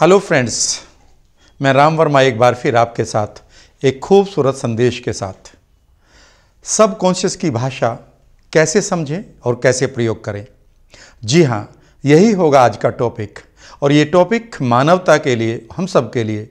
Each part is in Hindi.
हेलो फ्रेंड्स मैं राम वर्मा एक बार फिर आपके साथ एक खूबसूरत संदेश के साथ सब कॉन्शियस की भाषा कैसे समझें और कैसे प्रयोग करें जी हाँ यही होगा आज का टॉपिक और ये टॉपिक मानवता के लिए हम सब के लिए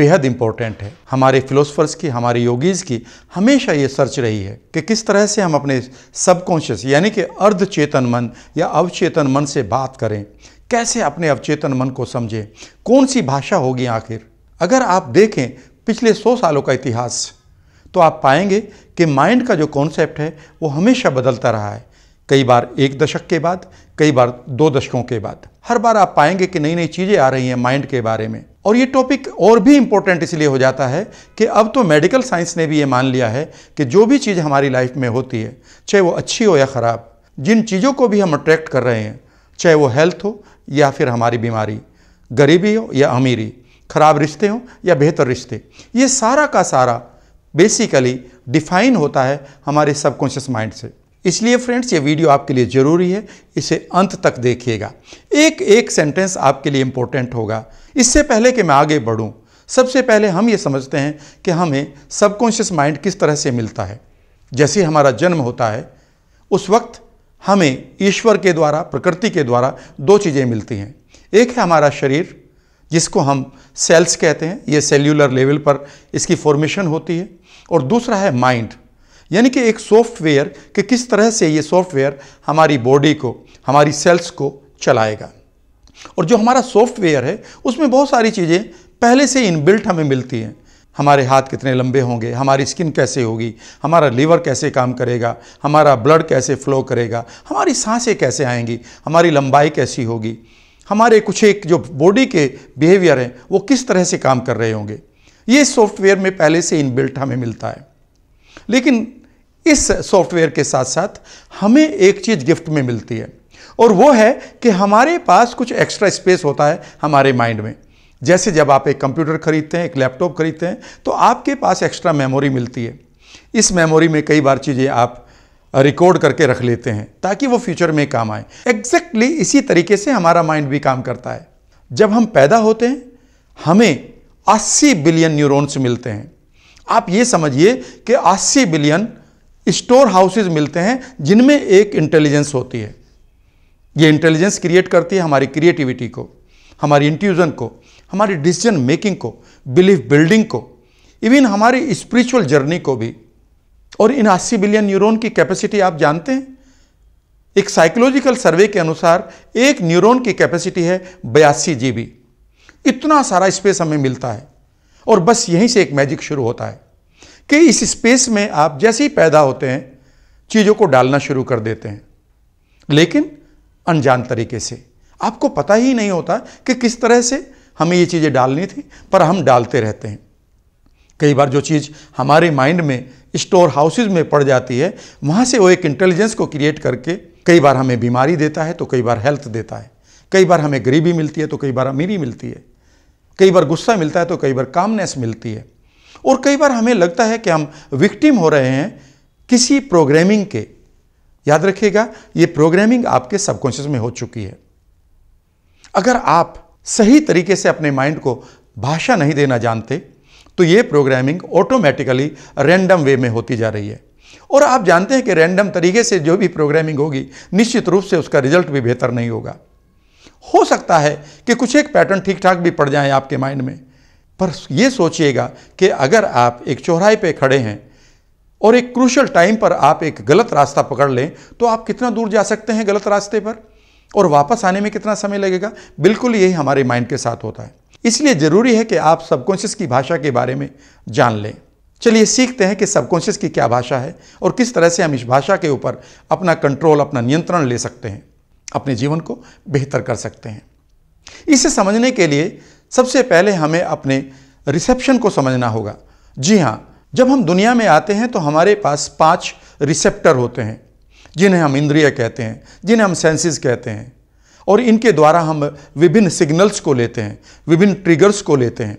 बेहद इम्पोर्टेंट है हमारे फिलोसफर्स की हमारे योगीज़ की हमेशा ये सर्च रही है कि किस तरह से हम अपने सबकॉन्शियस यानी कि अर्ध चेतन मन या अवचेतन मन से बात करें कैसे अपने अवचेतन मन को समझें कौन सी भाषा होगी आखिर अगर आप देखें पिछले सौ सालों का इतिहास तो आप पाएंगे कि माइंड का जो कॉन्सेप्ट है वो हमेशा बदलता रहा है कई बार एक दशक के बाद कई बार दो दशकों के बाद हर बार आप पाएंगे कि नई नई चीज़ें आ रही हैं माइंड के बारे में और ये टॉपिक और भी इम्पोर्टेंट इसलिए हो जाता है कि अब तो मेडिकल साइंस ने भी ये मान लिया है कि जो भी चीज़ हमारी लाइफ में होती है चाहे वो अच्छी हो या ख़राब जिन चीज़ों को भी हम अट्रैक्ट कर रहे हैं चाहे वो हेल्थ हो या फिर हमारी बीमारी गरीबी हो या अमीरी खराब रिश्ते हों या बेहतर रिश्ते ये सारा का सारा बेसिकली डिफाइन होता है हमारे सबकॉन्शियस माइंड से इसलिए फ्रेंड्स ये वीडियो आपके लिए ज़रूरी है इसे अंत तक देखिएगा एक एक सेंटेंस आपके लिए इम्पोर्टेंट होगा इससे पहले कि मैं आगे बढ़ूँ सबसे पहले हम ये समझते हैं कि हमें सबकॉन्शियस माइंड किस तरह से मिलता है जैसे हमारा जन्म होता है उस वक्त हमें ईश्वर के द्वारा प्रकृति के द्वारा दो चीज़ें मिलती हैं एक है हमारा शरीर जिसको हम सेल्स कहते हैं ये सेल्यूलर लेवल पर इसकी फॉर्मेशन होती है और दूसरा है माइंड यानी कि एक सॉफ्टवेयर कि किस तरह से ये सॉफ्टवेयर हमारी बॉडी को हमारी सेल्स को चलाएगा और जो हमारा सॉफ्टवेयर है उसमें बहुत सारी चीज़ें पहले से इनबिल्ट हमें मिलती हैं हमारे हाथ कितने लंबे होंगे हमारी स्किन कैसे होगी हमारा लीवर कैसे काम करेगा हमारा ब्लड कैसे फ्लो करेगा हमारी सांसें कैसे आएंगी हमारी लंबाई कैसी होगी हमारे कुछ एक जो बॉडी के बिहेवियर हैं वो किस तरह से काम कर रहे होंगे ये सॉफ्टवेयर में पहले से इनबिल्ट हमें मिलता है लेकिन इस सॉफ्टवेयर के साथ साथ हमें एक चीज़ गिफ्ट में मिलती है और वो है कि हमारे पास कुछ एक्स्ट्रा स्पेस होता है हमारे माइंड में जैसे जब आप एक कंप्यूटर खरीदते हैं एक लैपटॉप खरीदते हैं तो आपके पास एक्स्ट्रा मेमोरी मिलती है इस मेमोरी में कई बार चीज़ें आप रिकॉर्ड करके रख लेते हैं ताकि वो फ्यूचर में काम आए एग्जैक्टली exactly इसी तरीके से हमारा माइंड भी काम करता है जब हम पैदा होते हैं हमें 80 बिलियन न्यूरॉन्स मिलते हैं आप ये समझिए कि 80 बिलियन स्टोर हाउसेज मिलते हैं जिनमें एक इंटेलिजेंस होती है ये इंटेलिजेंस क्रिएट करती है हमारी क्रिएटिविटी को हमारी इंट्यूजन को हमारी डिसीजन मेकिंग को बिलीफ बिल्डिंग को इवन हमारी स्पिरिचुअल जर्नी को भी और इन अस्सी बिलियन न्यूरॉन की कैपेसिटी आप जानते हैं एक साइकोलॉजिकल सर्वे के अनुसार एक न्यूरॉन की कैपेसिटी है बयासी जी इतना सारा स्पेस हमें मिलता है और बस यहीं से एक मैजिक शुरू होता है कि इस स्पेस में आप जैसे ही पैदा होते हैं चीज़ों को डालना शुरू कर देते हैं लेकिन अनजान तरीके से आपको पता ही नहीं होता कि किस तरह से हमें ये चीज़ें डालनी थी पर हम डालते रहते हैं कई बार जो चीज़ हमारे माइंड में स्टोर हाउसेज में पड़ जाती है वहाँ से वो एक इंटेलिजेंस को क्रिएट करके कई बार हमें बीमारी देता है तो कई बार हेल्थ देता है कई बार हमें गरीबी मिलती है तो कई बार अमीरी मिलती है कई बार गुस्सा मिलता है तो कई बार कामनेस मिलती है और कई बार हमें लगता है कि हम विक्टिम हो रहे हैं किसी प्रोग्रामिंग के याद रखिएगा ये प्रोग्रामिंग आपके सबकॉन्शियस में हो चुकी है अगर आप सही तरीके से अपने माइंड को भाषा नहीं देना जानते तो ये प्रोग्रामिंग ऑटोमेटिकली रैंडम वे में होती जा रही है और आप जानते हैं कि रैंडम तरीके से जो भी प्रोग्रामिंग होगी निश्चित रूप से उसका रिजल्ट भी बेहतर नहीं होगा हो सकता है कि कुछ एक पैटर्न ठीक ठाक भी पड़ जाए आपके माइंड में पर यह सोचिएगा कि अगर आप एक चौराहे पे खड़े हैं और एक क्रूशल टाइम पर आप एक गलत रास्ता पकड़ लें तो आप कितना दूर जा सकते हैं गलत रास्ते पर और वापस आने में कितना समय लगेगा बिल्कुल यही हमारे माइंड के साथ होता है इसलिए ज़रूरी है कि आप सबकॉन्शियस की भाषा के बारे में जान लें चलिए सीखते हैं कि सबकॉन्शियस की क्या भाषा है और किस तरह से हम इस भाषा के ऊपर अपना कंट्रोल अपना नियंत्रण ले सकते हैं अपने जीवन को बेहतर कर सकते हैं इसे समझने के लिए सबसे पहले हमें अपने रिसेप्शन को समझना होगा जी हाँ जब हम दुनिया में आते हैं तो हमारे पास पांच रिसेप्टर होते हैं जिन्हें हम इंद्रिय कहते हैं जिन्हें हम सेंसेस कहते हैं और इनके द्वारा हम विभिन्न सिग्नल्स को लेते हैं विभिन्न ट्रिगर्स को लेते हैं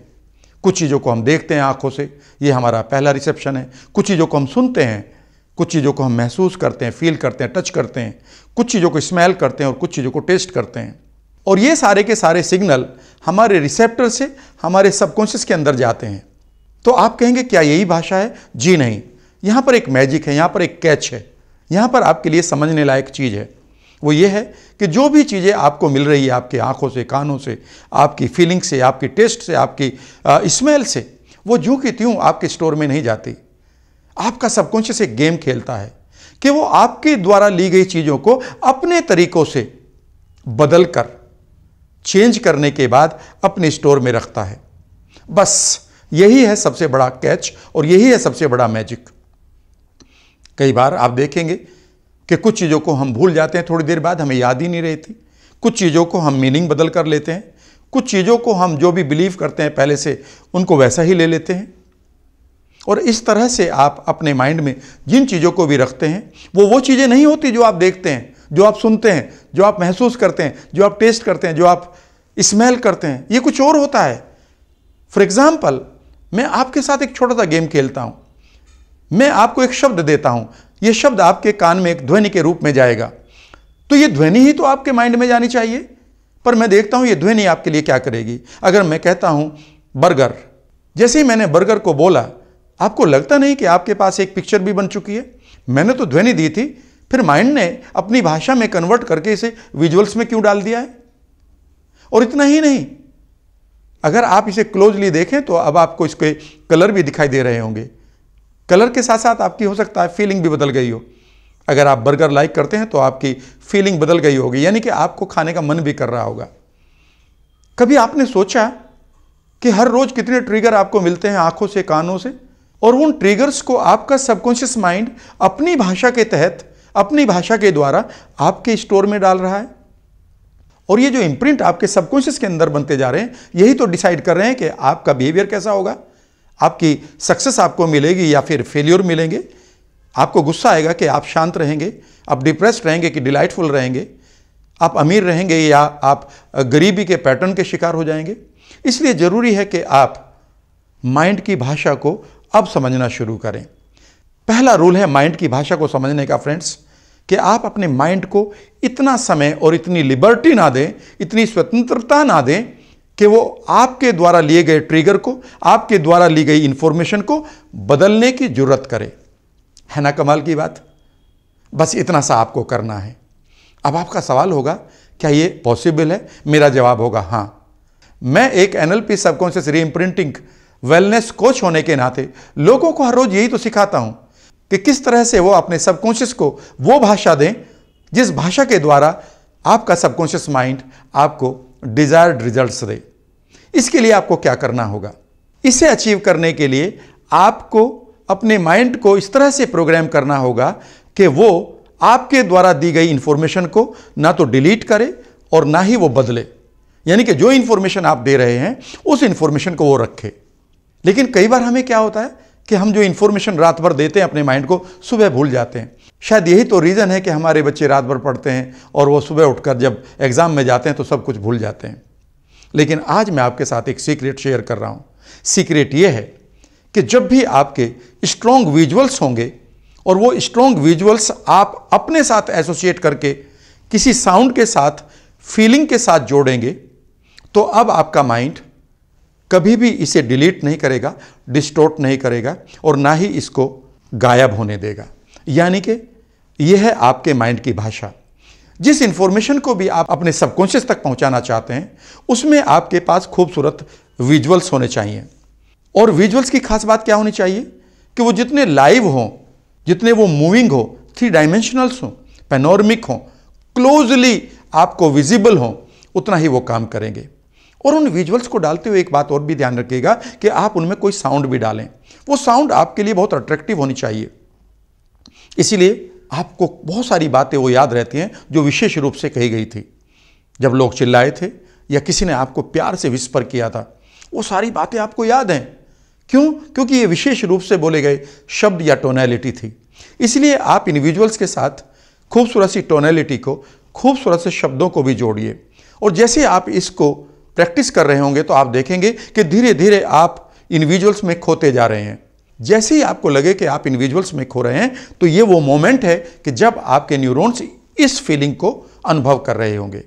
कुछ चीज़ों को हम देखते हैं आँखों से ये हमारा पहला रिसेप्शन है कुछ चीज़ों को हम सुनते हैं कुछ चीज़ों को हम महसूस करते हैं फील करते हैं टच करते हैं कुछ चीज़ों को स्मेल करते हैं और कुछ चीज़ों को टेस्ट करते हैं और ये सारे के सारे सिग्नल हमारे रिसेप्टर से हमारे सबकॉन्शियस के अंदर जाते हैं तो आप कहेंगे क्या यही भाषा है जी नहीं यहाँ पर एक मैजिक है यहाँ पर एक कैच है यहाँ पर आपके लिए समझने लायक चीज़ है वो ये है कि जो भी चीज़ें आपको मिल रही है आपकी आँखों से कानों से आपकी फीलिंग से आपकी टेस्ट से आपकी स्मेल से वो जो की त्यों आपके स्टोर में नहीं जाती आपका सबकॉन्शियस एक गेम खेलता है कि वो आपके द्वारा ली गई चीज़ों को अपने तरीक़ों से बदल कर चेंज करने के बाद अपने स्टोर में रखता है बस यही है सबसे बड़ा कैच और यही है सबसे बड़ा मैजिक कई बार आप देखेंगे कि कुछ चीज़ों को हम भूल जाते हैं थोड़ी देर बाद हमें याद ही नहीं रहती कुछ चीज़ों को हम मीनिंग बदल कर लेते हैं कुछ चीज़ों को हम जो भी बिलीव करते हैं पहले से उनको वैसा ही ले लेते हैं और इस तरह से आप अपने माइंड में जिन चीज़ों को भी रखते हैं वो वो चीज़ें नहीं होती जो आप देखते हैं जो आप सुनते हैं जो आप महसूस करते हैं जो आप टेस्ट करते हैं जो आप स्मेल करते हैं ये कुछ और होता है फॉर एग्ज़ाम्पल मैं आपके साथ एक छोटा सा गेम खेलता हूँ मैं आपको एक शब्द देता हूं यह शब्द आपके कान में एक ध्वनि के रूप में जाएगा तो यह ध्वनि ही तो आपके माइंड में जानी चाहिए पर मैं देखता हूं यह ध्वनि आपके लिए क्या करेगी अगर मैं कहता हूं बर्गर जैसे ही मैंने बर्गर को बोला आपको लगता नहीं कि आपके पास एक पिक्चर भी बन चुकी है मैंने तो ध्वनि दी थी फिर माइंड ने अपनी भाषा में कन्वर्ट करके इसे विजुअल्स में क्यों डाल दिया है और इतना ही नहीं अगर आप इसे क्लोजली देखें तो अब आपको इसके कलर भी दिखाई दे रहे होंगे कलर के साथ साथ आपकी हो सकता है फीलिंग भी बदल गई हो अगर आप बर्गर लाइक करते हैं तो आपकी फीलिंग बदल गई होगी यानी कि आपको खाने का मन भी कर रहा होगा कभी आपने सोचा कि हर रोज कितने ट्रिगर आपको मिलते हैं आंखों से कानों से और उन ट्रिगर्स को आपका सबकॉन्शियस माइंड अपनी भाषा के तहत अपनी भाषा के द्वारा आपके स्टोर में डाल रहा है और ये जो इम्प्रिंट आपके सबकॉन्शियस के अंदर बनते जा रहे हैं यही तो डिसाइड कर रहे हैं कि आपका बिहेवियर कैसा होगा आपकी सक्सेस आपको मिलेगी या फिर फेल्योर मिलेंगे आपको गुस्सा आएगा कि आप शांत रहेंगे आप डिप्रेस्ड रहेंगे कि डिलाइटफुल रहेंगे आप अमीर रहेंगे या आप गरीबी के पैटर्न के शिकार हो जाएंगे इसलिए ज़रूरी है कि आप माइंड की भाषा को अब समझना शुरू करें पहला रूल है माइंड की भाषा को समझने का फ्रेंड्स कि आप अपने माइंड को इतना समय और इतनी लिबर्टी ना दें इतनी स्वतंत्रता ना दें कि वो आपके द्वारा लिए गए ट्रिगर को आपके द्वारा ली गई इन्फॉर्मेशन को बदलने की जरूरत करे है ना कमाल की बात बस इतना सा आपको करना है अब आपका सवाल होगा क्या ये पॉसिबल है मेरा जवाब होगा हाँ मैं एक N L P subconscious re imprinting wellness coach होने के नाते लोगों को हर रोज यही तो सिखाता हूँ कि किस तरह से वो अपने सबकॉन्शियस को वो भाषा दें जिस भाषा के द्वारा आपका सबकॉन्शियस माइंड आपको डिजायर्ड रिजल्ट्स दे इसके लिए आपको क्या करना होगा इसे अचीव करने के लिए आपको अपने माइंड को इस तरह से प्रोग्राम करना होगा कि वो आपके द्वारा दी गई इन्फॉर्मेशन को ना तो डिलीट करे और ना ही वो बदले यानी कि जो इन्फॉर्मेशन आप दे रहे हैं उस इन्फॉर्मेशन को वो रखे लेकिन कई बार हमें क्या होता है कि हम जो इन्फॉर्मेशन रात भर देते हैं अपने माइंड को सुबह भूल जाते हैं शायद यही तो रीज़न है कि हमारे बच्चे रात भर पढ़ते हैं और वो सुबह उठकर जब एग्ज़ाम में जाते हैं तो सब कुछ भूल जाते हैं लेकिन आज मैं आपके साथ एक सीक्रेट शेयर कर रहा हूँ सीक्रेट ये है कि जब भी आपके स्ट्रॉन्ग विजुअल्स होंगे और वो स्ट्रॉन्ग विजुअल्स आप अपने साथ एसोसिएट करके किसी साउंड के साथ फीलिंग के साथ जोड़ेंगे तो अब आपका माइंड कभी भी इसे डिलीट नहीं करेगा डिस्टोर्ट नहीं करेगा और ना ही इसको गायब होने देगा यानी कि यह है आपके माइंड की भाषा जिस इंफॉर्मेशन को भी आप अपने सबकॉन्शियस तक पहुंचाना चाहते हैं उसमें आपके पास खूबसूरत विजुअल्स होने चाहिए और विजुअल्स की खास बात क्या होनी चाहिए कि वो जितने लाइव हों जितने वो मूविंग हो थ्री डायमेंशनल्स हों पेनोरमिक हों क्लोजली आपको विजिबल हो उतना ही वो काम करेंगे और उन विजुअल्स को डालते हुए एक बात और भी ध्यान रखिएगा कि आप उनमें कोई साउंड भी डालें वो साउंड आपके लिए बहुत अट्रैक्टिव होनी चाहिए इसीलिए आपको बहुत सारी बातें वो याद रहती हैं जो विशेष रूप से कही गई थी जब लोग चिल्लाए थे या किसी ने आपको प्यार से विस्पर किया था वो सारी बातें आपको याद हैं क्यों क्योंकि ये विशेष रूप से बोले गए शब्द या टोनैलिटी थी इसलिए आप इंडिविजुअल्स के साथ खूबसूरत सी टोनैलिटी को खूबसूरत से शब्दों को भी जोड़िए और जैसे आप इसको प्रैक्टिस कर रहे होंगे तो आप देखेंगे कि धीरे धीरे आप इंडिविजुअल्स में खोते जा रहे हैं जैसे ही आपको लगे कि आप इंडिविजुअल्स में खो रहे हैं तो ये वो मोमेंट है कि जब आपके न्यूरॉन्स इस फीलिंग को अनुभव कर रहे होंगे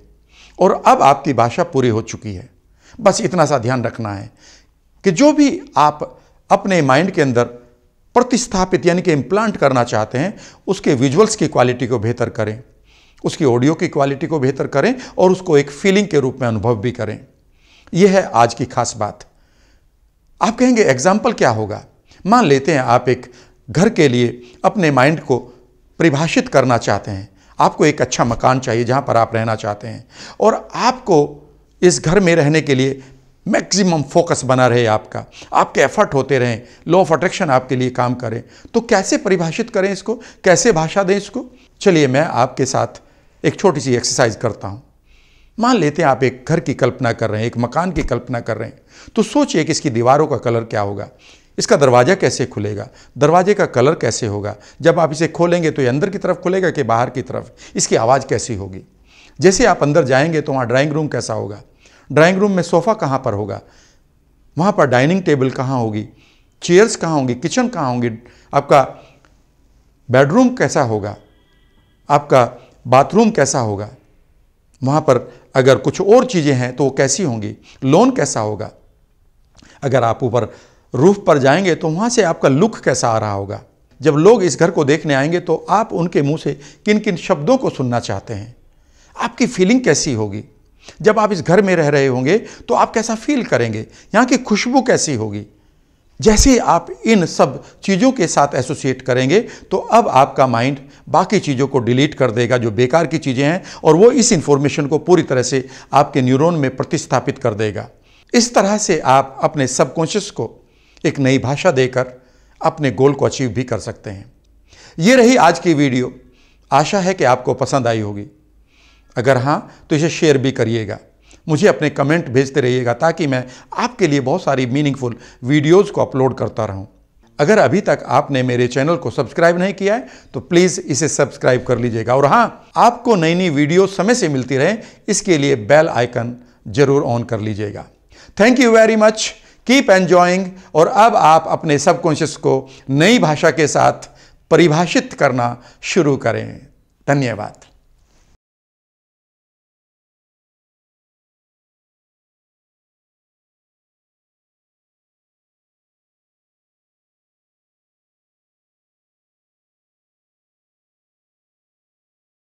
और अब आपकी भाषा पूरी हो चुकी है बस इतना सा ध्यान रखना है कि जो भी आप अपने माइंड के अंदर प्रतिस्थापित यानी कि इम्प्लांट करना चाहते हैं उसके विजुअल्स की क्वालिटी को बेहतर करें उसकी ऑडियो की क्वालिटी को बेहतर करें और उसको एक फीलिंग के रूप में अनुभव भी करें यह है आज की खास बात आप कहेंगे एग्जाम्पल क्या होगा मान लेते हैं आप एक घर के लिए अपने माइंड को परिभाषित करना चाहते हैं आपको एक अच्छा मकान चाहिए जहाँ पर आप रहना चाहते हैं और आपको इस घर में रहने के लिए मैक्सिमम फोकस बना रहे आपका आपके एफर्ट होते रहें लॉ ऑफ अट्रैक्शन आपके लिए काम करें तो कैसे परिभाषित करें इसको कैसे भाषा दें इसको चलिए मैं आपके साथ एक छोटी सी एक्सरसाइज करता हूँ मान लेते हैं आप एक घर की कल्पना कर रहे हैं एक मकान की कल्पना कर रहे हैं तो सोचिए कि इसकी दीवारों का कलर क्या होगा इसका दरवाज़ा कैसे खुलेगा दरवाजे का कलर कैसे होगा जब आप इसे खोलेंगे तो ये अंदर की तरफ खुलेगा कि बाहर की तरफ इसकी आवाज़ कैसी होगी जैसे आप अंदर जाएंगे तो वहाँ ड्राइंग रूम कैसा होगा ड्राइंग रूम में सोफ़ा कहाँ पर होगा वहाँ पर डाइनिंग टेबल कहाँ होगी चेयर्स कहाँ होंगी किचन कहाँ होंगी आपका बेडरूम कैसा होगा आपका बाथरूम कैसा होगा वहाँ पर अगर कुछ और चीज़ें हैं तो वो कैसी होंगी लोन कैसा होगा अगर आप ऊपर रूफ पर जाएंगे तो वहाँ से आपका लुक कैसा आ रहा होगा जब लोग इस घर को देखने आएंगे तो आप उनके मुंह से किन किन शब्दों को सुनना चाहते हैं आपकी फीलिंग कैसी होगी जब आप इस घर में रह रहे होंगे तो आप कैसा फील करेंगे यहाँ की खुशबू कैसी होगी जैसे आप इन सब चीज़ों के साथ एसोसिएट करेंगे तो अब आपका माइंड बाकी चीज़ों को डिलीट कर देगा जो बेकार की चीज़ें हैं और वो इस इन्फॉर्मेशन को पूरी तरह से आपके न्यूरॉन में प्रतिस्थापित कर देगा इस तरह से आप अपने सबकॉन्शियस को एक नई भाषा देकर अपने गोल को अचीव भी कर सकते हैं ये रही आज की वीडियो आशा है कि आपको पसंद आई होगी अगर हाँ तो इसे शेयर भी करिएगा मुझे अपने कमेंट भेजते रहिएगा ताकि मैं आपके लिए बहुत सारी मीनिंगफुल वीडियोस को अपलोड करता रहूं। अगर अभी तक आपने मेरे चैनल को सब्सक्राइब नहीं किया है तो प्लीज़ इसे सब्सक्राइब कर लीजिएगा और हाँ आपको नई नई वीडियो समय से मिलती रहे इसके लिए बेल आइकन जरूर ऑन कर लीजिएगा thank you very much keep enjoying और अब आप अपने सबकॉन्शियस को नई भाषा के साथ परिभाषित करना शुरू करें धन्यवाद